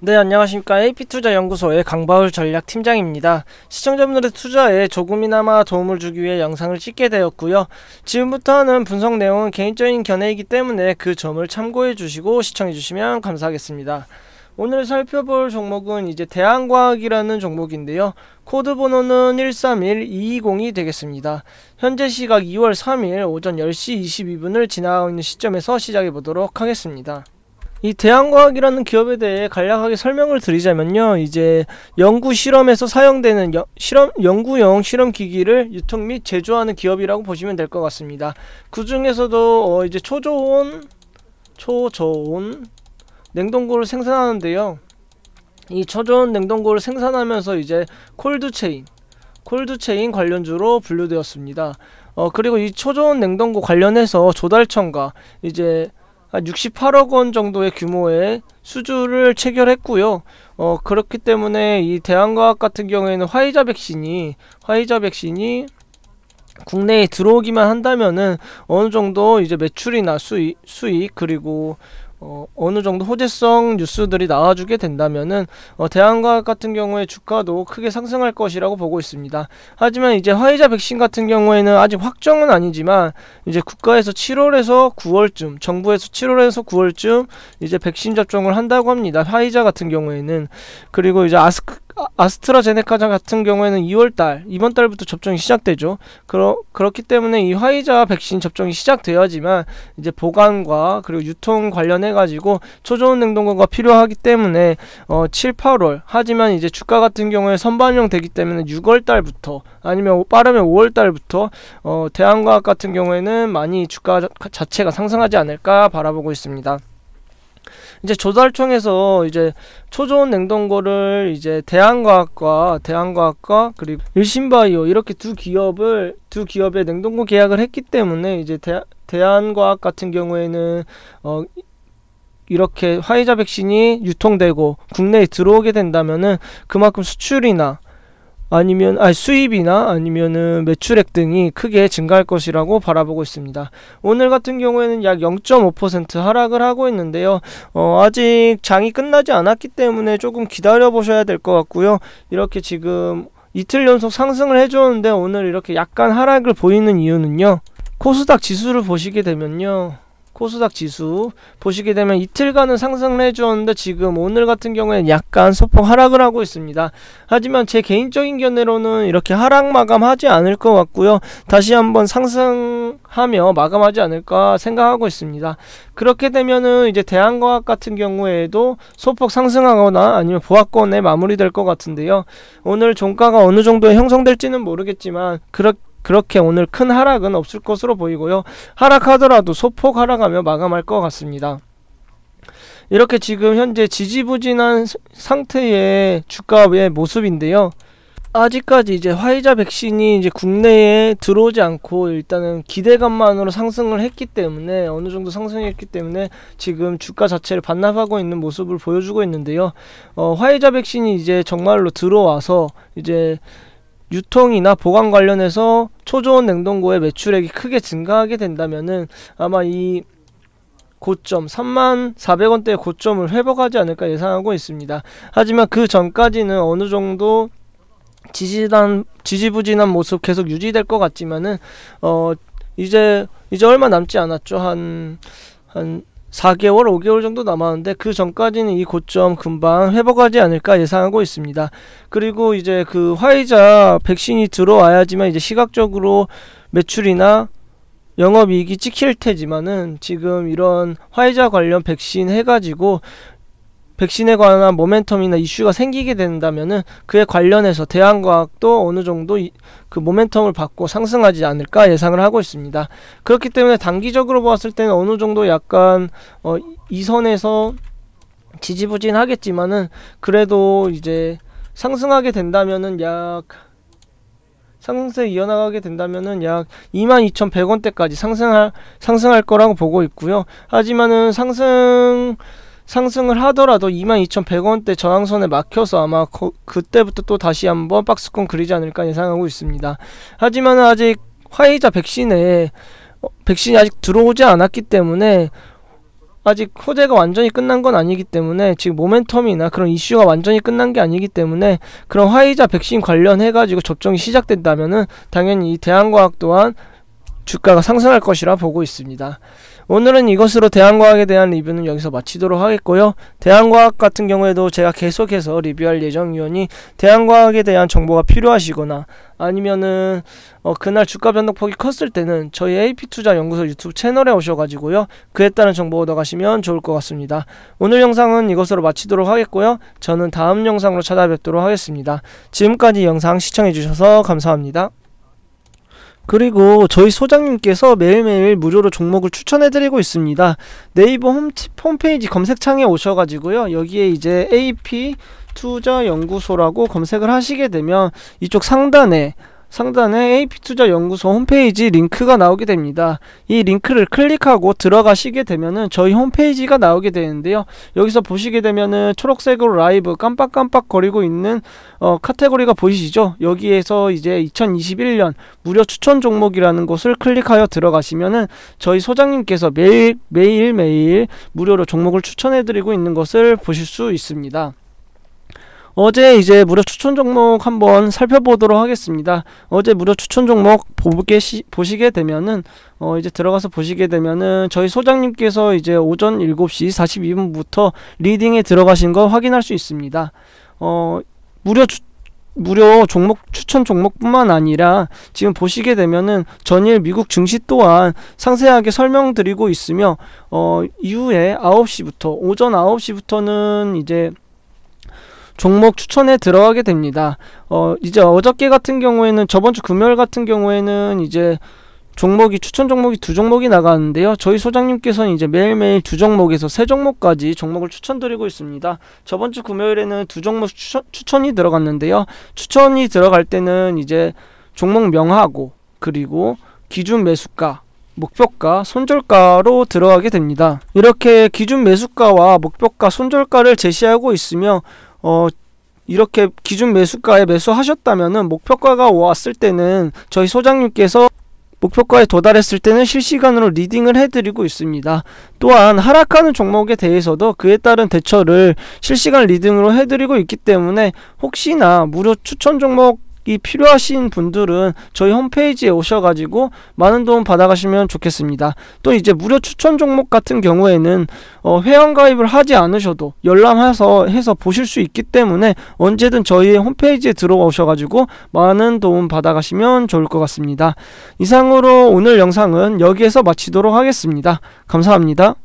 네, 안녕하십니까. AP투자연구소의 강바울 전략팀장입니다. 시청자분들의 투자에 조금이나마 도움을 주기 위해 영상을 찍게 되었고요. 지금부터는 분석 내용은 개인적인 견해이기 때문에 그 점을 참고해 주시고 시청해 주시면 감사하겠습니다. 오늘 살펴볼 종목은 이제 대한과학이라는 종목인데요. 코드 번호는 131220이 되겠습니다. 현재 시각 2월 3일 오전 10시 22분을 지나고 있는 시점에서 시작해 보도록 하겠습니다. 이 대한과학이라는 기업에 대해 간략하게 설명을 드리자면요. 이제 연구 실험에서 사용되는 여, 실험 연구용 실험 기기를 유통 및 제조하는 기업이라고 보시면 될 것 같습니다. 그 중에서도 어, 이제 초저온 초저온 냉동고를 생산하는데요. 이 초저온 냉동고를 생산하면서 이제 콜드 체인 콜드 체인 관련주로 분류되었습니다. 어 그리고 이 초저온 냉동고 관련해서 조달청과 이제 한 68억 원 정도의 규모의 수주를 체결했고요. 어, 그렇기 때문에 이 대한과학 같은 경우에는 화이자 백신이 화이자 백신이 국내에 들어오기만 한다면은 어느 정도 이제 매출이나 수익, 수익 그리고 어, 어느 정도 호재성 뉴스들이 나와주게 된다면은 어, 대한과학 같은 경우에 주가도 크게 상승할 것이라고 보고 있습니다. 하지만 이제 화이자 백신 같은 경우에는 아직 확정은 아니지만 이제 국가에서 7월에서 9월쯤 정부에서 7월에서 9월쯤 이제 백신 접종을 한다고 합니다. 화이자 같은 경우에는 그리고 이제 아스크 아스트라제네카 같은 경우에는 2월달 이번 달부터 접종이 시작되죠. 그러, 그렇기 때문에 이 화이자 백신 접종이 시작되어야지만 이제 보관과 그리고 유통 관련해 가지고 초조한 냉동고가 필요하기 때문에 어, 7, 8월 하지만 이제 주가 같은 경우에 선반영 되기 때문에 6월달부터 아니면 빠르면 5월달부터 어, 대한과학 같은 경우에는 많이 주가 자체가 상승하지 않을까 바라보고 있습니다. 이제 조달청에서 이제 초저온 냉동고를 이제 대한과학과 대한과학과 그리고 일신바이오 이렇게 두 기업을 두 기업의 냉동고 계약을 했기 때문에 이제 대, 대한과학 같은 경우에는 어 이렇게 화이자 백신이 유통되고 국내에 들어오게 된다면은 그만큼 수출이나 아니면 아니 수입이나 아니면은 매출액 등이 크게 증가할 것이라고 바라보고 있습니다. 오늘 같은 경우에는 약 0.5% 하락을 하고 있는데요. 어, 아직 장이 끝나지 않았기 때문에 조금 기다려 보셔야 될 것 같고요. 이렇게 지금 이틀 연속 상승을 해줬는데 오늘 이렇게 약간 하락을 보이는 이유는요. 코스닥 지수를 보시게 되면요. 코스닥 지수 보시게 되면 이틀간은 상승을 해주었는데 지금 오늘 같은 경우에는 약간 소폭 하락을 하고 있습니다. 하지만 제 개인적인 견해로는 이렇게 하락 마감하지 않을 것 같고요. 다시 한번 상승하며 마감하지 않을까 생각하고 있습니다. 그렇게 되면은 이제 대한과학 같은 경우에도 소폭 상승하거나 아니면 보합권에 마무리될 것 같은데요. 오늘 종가가 어느 정도 형성될지는 모르겠지만 그렇게 그렇게 오늘 큰 하락은 없을 것으로 보이고요. 하락하더라도 소폭 하락하며 마감할 것 같습니다. 이렇게 지금 현재 지지부진한 상태의 주가의 모습인데요. 아직까지 이제 화이자 백신이 이제 국내에 들어오지 않고 일단은 기대감만으로 상승을 했기 때문에 어느 정도 상승했기 때문에 지금 주가 자체를 반납하고 있는 모습을 보여주고 있는데요. 어, 화이자 백신이 이제 정말로 들어와서 이제 유통이나 보관 관련해서 초저온 냉동고의 매출액이 크게 증가하게 된다면은 아마 이 고점 3만 400원대의 고점을 회복하지 않을까 예상하고 있습니다. 하지만 그 전까지는 어느 정도 지지단 지지부진한 모습 계속 유지될 것 같지만은 어 이제 이제 얼마 남지 않았죠. 한한 한 4개월, 5개월 정도 남았는데 그 전까지는 이 고점 금방 회복하지 않을까 예상하고 있습니다. 그리고 이제 그 화이자 백신이 들어와야지만 이제 시각적으로 매출이나 영업이익이 찍힐 테지만은 지금 이런 화이자 관련 백신 해가지고 백신에 관한 모멘텀이나 이슈가 생기게 된다면은 그에 관련해서 대한과학도 어느 정도 이, 그 모멘텀을 받고 상승하지 않을까 예상을 하고 있습니다. 그렇기 때문에 단기적으로 보았을 때는 어느 정도 약간 어, 이 선에서 지지부진 하겠지만은 그래도 이제 상승하게 된다면은 약 상승세 이어나가게 된다면은 약 22,100원대까지 상승할 상승할 거라고 보고 있고요. 하지만은 상승 상승을 하더라도 22,100원대 저항선에 막혀서 아마 거, 그때부터 또 다시 한번 박스권 그리지 않을까 예상하고 있습니다. 하지만 아직 화이자 백신에 어, 백신이 아직 들어오지 않았기 때문에 아직 호재가 완전히 끝난 건 아니기 때문에 지금 모멘텀이나 그런 이슈가 완전히 끝난 게 아니기 때문에 그런 화이자 백신 관련해 가지고 접종이 시작된다면은 당연히 이 대한과학 또한 주가가 상승할 것이라 보고 있습니다. 오늘은 이것으로 대한과학에 대한 리뷰는 여기서 마치도록 하겠고요. 대한과학 같은 경우에도 제가 계속해서 리뷰할 예정이오니 대한과학에 대한 정보가 필요하시거나 아니면은 어 그날 주가 변동폭이 컸을 때는 저희 AP투자연구소 유튜브 채널에 오셔가지고요. 그에 따른 정보 얻어가시면 좋을 것 같습니다. 오늘 영상은 이것으로 마치도록 하겠고요. 저는 다음 영상으로 찾아뵙도록 하겠습니다. 지금까지 영상 시청해주셔서 감사합니다. 그리고 저희 소장님께서 매일매일 무료로 종목을 추천해드리고 있습니다. 네이버 홈치, 홈페이지 검색창에 오셔가지고요. 여기에 이제 AP 투자연구소라고 검색을 하시게 되면 이쪽 상단에 상단에 AP투자연구소 홈페이지 링크가 나오게 됩니다. 이 링크를 클릭하고 들어가시게 되면은 저희 홈페이지가 나오게 되는데요. 여기서 보시게 되면은 초록색으로 라이브 깜빡깜빡 거리고 있는 어, 카테고리가 보이시죠? 여기에서 이제 2021년 무료 추천 종목이라는 곳을 클릭하여 들어가시면은 저희 소장님께서 매일 매일매일 무료로 종목을 추천해드리고 있는 것을 보실 수 있습니다. 어제 이제 무료 추천 종목 한번 살펴보도록 하겠습니다. 어제 무료 추천 종목 보게 시, 보시게 되면은 어 이제 들어가서 보시게 되면은 저희 소장님께서 이제 오전 7시 42분부터 리딩에 들어가신 거 확인할 수 있습니다. 어 무료 추, 무료 종목 추천 종목뿐만 아니라 지금 보시게 되면은 전일 미국 증시 또한 상세하게 설명드리고 있으며 어 이후에 9시부터 오전 9시부터는 이제 종목 추천에 들어가게 됩니다. 어, 이제 어저께 같은 경우에는 저번 주 금요일 같은 경우에는 이제 종목이 추천 종목이 두 종목이 나가는데요. 저희 소장님께서는 이제 매일매일 두 종목에서 세 종목까지 종목을 추천드리고 있습니다. 저번 주 금요일에는 두 종목 추천, 추천이 들어갔는데요. 추천이 들어갈 때는 이제 종목 명하고 그리고 기준 매수가 목표가, 손절가로 들어가게 됩니다. 이렇게 기준 매수가와 목표가, 손절가를 제시하고 있으며 어, 이렇게 기준 매수가에 매수하셨다면은 목표가가 왔을 때는 저희 소장님께서 목표가에 도달했을 때는 실시간으로 리딩을 해드리고 있습니다. 또한 하락하는 종목에 대해서도 그에 따른 대처를 실시간 리딩으로 해드리고 있기 때문에 혹시나 무료 추천 종목 이 필요하신 분들은 저희 홈페이지에 오셔가지고 많은 도움 받아가시면 좋겠습니다. 또 이제 무료 추천 종목 같은 경우에는 어, 회원 가입을 하지 않으셔도 열람해서 해서 보실 수 있기 때문에 언제든 저희 홈페이지에 들어오셔가지고 많은 도움 받아가시면 좋을 것 같습니다. 이상으로 오늘 영상은 여기에서 마치도록 하겠습니다. 감사합니다.